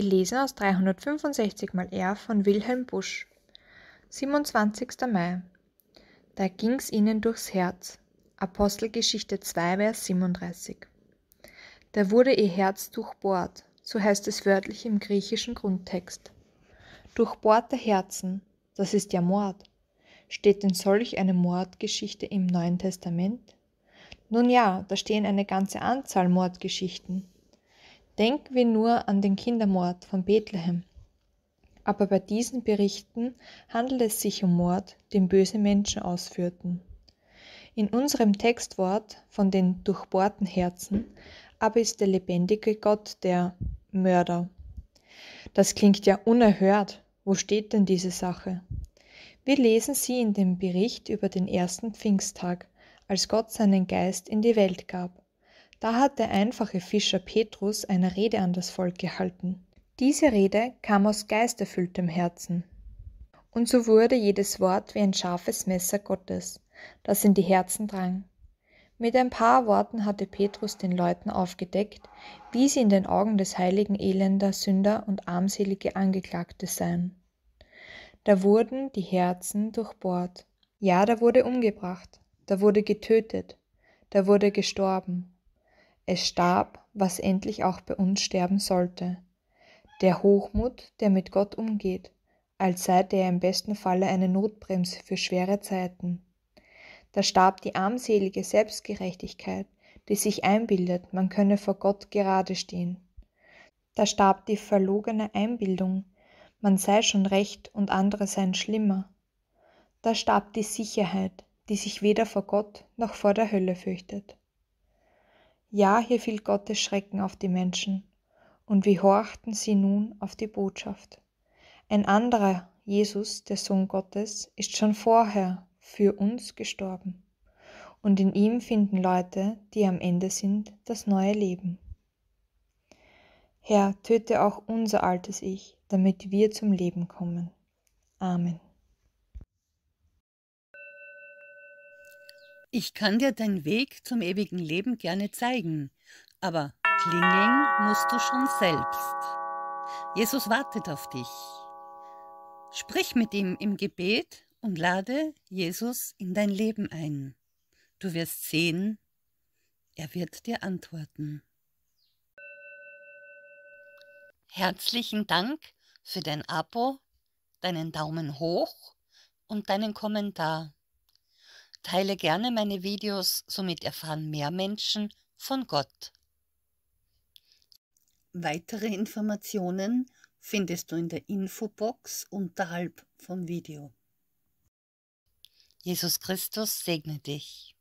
Gelesen aus 365 mal R von Wilhelm Busch. 27. Mai. Da ging's ihnen durchs Herz. Apostelgeschichte 2, Vers 37. Da wurde ihr Herz durchbohrt, so heißt es wörtlich im griechischen Grundtext. Durchbohrte Herzen, das ist ja Mord. Steht denn solch eine Mordgeschichte im Neuen Testament? Nun ja, da stehen eine ganze Anzahl Mordgeschichten. Denken wir nur an den Kindermord von Bethlehem. Aber bei diesen Berichten handelt es sich um Mord, den böse Menschen ausführten. In unserem Textwort von den durchbohrten Herzen aber ist der lebendige Gott der Mörder. Das klingt ja unerhört. Wo steht denn diese Sache? Wir lesen sie in dem Bericht über den ersten Pfingsttag, als Gott seinen Geist in die Welt gab. Da hat der einfache Fischer Petrus eine Rede an das Volk gehalten. Diese Rede kam aus geisterfülltem Herzen. Und so wurde jedes Wort wie ein scharfes Messer Gottes, das in die Herzen drang. Mit ein paar Worten hatte Petrus den Leuten aufgedeckt, wie sie in den Augen des Heiligen Elender, Sünder und armselige Angeklagte seien. Da wurden die Herzen durchbohrt. Ja, da wurde umgebracht, da wurde getötet, da wurde gestorben, es starb, was endlich auch bei uns sterben sollte. Der Hochmut, der mit Gott umgeht, als sei der im besten Falle eine Notbremse für schwere Zeiten. Da starb die armselige Selbstgerechtigkeit, die sich einbildet, man könne vor Gott gerade stehen. Da starb die verlogene Einbildung, man sei schon recht und andere seien schlimmer. Da starb die Sicherheit, die sich weder vor Gott noch vor der Hölle fürchtet. Ja, hier fiel Gottes Schrecken auf die Menschen, und wie horchten sie nun auf die Botschaft. Ein anderer, Jesus, der Sohn Gottes, ist schon vorher für uns gestorben, und in ihm finden Leute, die am Ende sind, das neue Leben. Herr, töte auch unser altes Ich, damit wir zum Leben kommen. Amen. Ich kann dir deinen Weg zum ewigen Leben gerne zeigen, aber klingeln musst du schon selbst. Jesus wartet auf dich. Sprich mit ihm im Gebet und lade Jesus in dein Leben ein. Du wirst sehen, er wird dir antworten. Herzlichen Dank für dein Abo, deinen Daumen hoch und deinen Kommentar. Teile gerne meine Videos, somit erfahren mehr Menschen von Gott. Weitere Informationen findest du in der Infobox unterhalb vom Video. Jesus Christus segne dich.